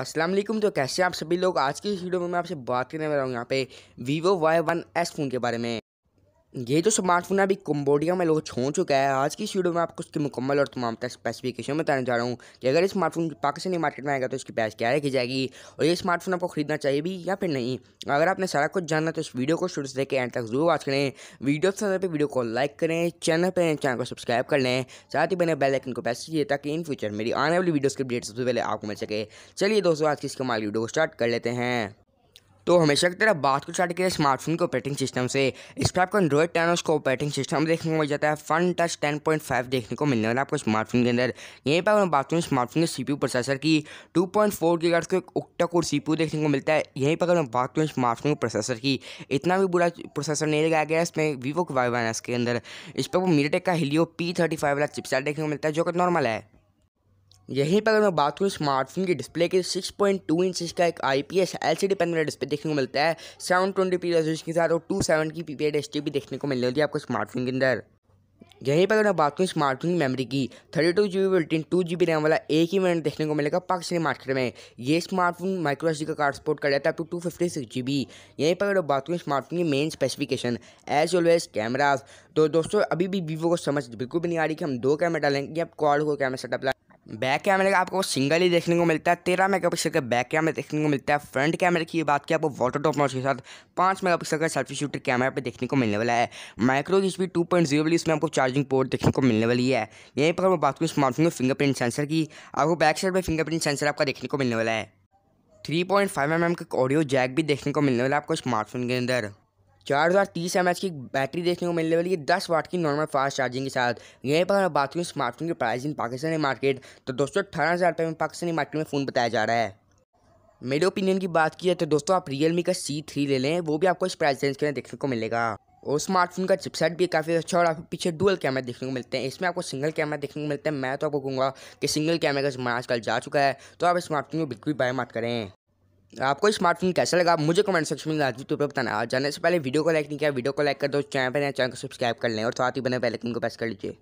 अस्सलाम वालेकुम तो कैसे आप सभी लोग आज की इस वीडियो में मैं आपसे बात करने वाला हूँ यहाँ पे Vivo Y one S phone के बारे में ये जो स्मार्टफोन है अभी कम्बोडिया में लोग छोड़ चुका है आज की वीडियो में आपको उसकी मुकम्मल और तमाम स्पेसिफिकेशन बताने जा रहा हूँ कि अगर ये स्मार्टफोन पाकिस्तानी मार्केट में आएगा तो इसकी प्राइस क्या रखी जाएगी और ये स्मार्टफोन आपको खरीदना चाहिए भी या फिर नहीं अगर आपने सारा कुछ जानना तो इस वीडियो को शुरू से देखें एंड तक जरूर वॉच करें वीडियो पसंद पर वीडियो को लाइक करें चैनल पर चैनल को सब्सक्राइब कर लें साथ ही मैंने बेलाइकन को पैसे दिए ताकि इन फ्यूचर मेरी आने वाली वीडियोज़ के अपडेट सबसे पहले आपको मिल सके चलिए दोस्तों आज की इसके माल वीडियो को स्टार्ट कर लेते हैं तो हमेशा की तरह बात को स्टार्ट करें स्मार्टफोन के ऑपरेटिंग सिस्टम से इस पर आपको एंड्रॉइड टेन उसको ऑपरेटिंग सिस्टम देखने को मिल जाता है fun touch ten point five देखने को मिलने वाला आपको स्मार्टफोन के अंदर यहीं पर मैं बात करूँ स्मार्टफोन के सीपीयू प्रोसेसर की टू पॉइंट फोर की को एक उक्टा कोर सीपीयू देखने को मिलता है यहीं पर अगर मैं बात करूँ स्मार्टफोन के प्रोसेसर की इतना भी बुरा प्रोसेसर नहीं लगाया गया इसमें वीवो के वाई के अंदर इस पर वो मीरेटेक का हिलियो पी थर्टी फाइव वाला चिपसेट देखने को मिलता है जो कि नॉर्मल है यहीं पर अगर मैं बात करूँ स्मार्टफोन की डिस्प्ले के 6.2 इंच का एक I P S C D panel display देखने को मिलता है सेवन ट्वेंटी पी रेजोल्यूशन के साथ और टू सेवन की पी एस टी भी देखने को मिलने होती है आपको स्मार्टफोन के अंदर यहीं पर अगर मैं बात करूँ स्मार्टफोन की मेमोरी की thirty two G B built in two G B RAM वाला एक ही मिनट देखने को मिलेगा पाकिस्तानी मार्केट में ये स्मार्टफोन माइक्रो एच का कार्ड सपोर्ट कर जाता है two fifty six G B यहीं पर अगर बात करूँ स्मार्टफोन की main specification as always cameras तो दोस्तों अभी भी वीवो को समझ बिल्कुल भी नहीं आ रही कि हम दो कैमरा डालेंगे या कॉल को कैमरा सेटअप बैक कैमरे का आपको सिंगल ही देखने को मिलता है तेरह मेगा पिक्सल का बैक कैमरा देखने को मिलता है फ्रंट कैमरे की बात की आपको वाटर टॉप नॉच के साथ पाँच मेगा पिक्सल का सेल्फी शूटर कैमरा पे देखने को मिलने वाला है माइक्रो जिस भी टू पॉइंट जीरो वाली इसमें आपको चार्जिंग पोर्ट देखने को मिलने वाली है यहीं पर मैं बात करूँ स्मार्टफोन में फिंगरप्रिंट सेंसर की आपको बैक साइड पर फिंगरप्रिंट सेंसर आपका देखने को मिलने वाला है three point five M M का ऑडियो जैक भी देखने को मिलने वाला है आपको स्मार्टफोन के अंदर चार हज़ार तीस एम की बैटरी देखने को मिलने वाली है दस वाट की नॉर्मल फास्ट चार्जिंग के साथ यहीं पर मैं बात करूँ स्मार्टफोन की प्राइस इन पाकिस्तानी मार्केट तो दोस्तों अठारह हज़ार रुपये में पाकिस्तानी मार्केट में फ़ोन बताया जा रहा है मेरे ओपिनियन की बात की जाए तो दोस्तों आप रियलमी का सी थ्री ले लें वो भी आपको इस प्राइस रेंज के अंदर देखने को मिलेगा और स्मार्टफोन का चिपसेट भी काफ़ी अच्छा और आपको पीछे डुअल कैमरा देखने को मिलते हैं इसमें आपको सिंगल कैमरा देखने को मिलता है मैं तो आपको कहूँगा कि सिंगल कैमरे का जमा आजकल जा चुका है तो आप स्मार्टफोन को बिल्कुल बाय मत करें आपको स्मार्टफोन कैसा लगा मुझे कमेंट सेक्शन में लाजमी तौर पर बताना और जाने से पहले वीडियो को लाइक नहीं किया वीडियो को लाइक कर दो चैनल पर नया चैनल को सब्सक्राइब कर लें और साथ ही बने पहले को प्रेस कर लीजिए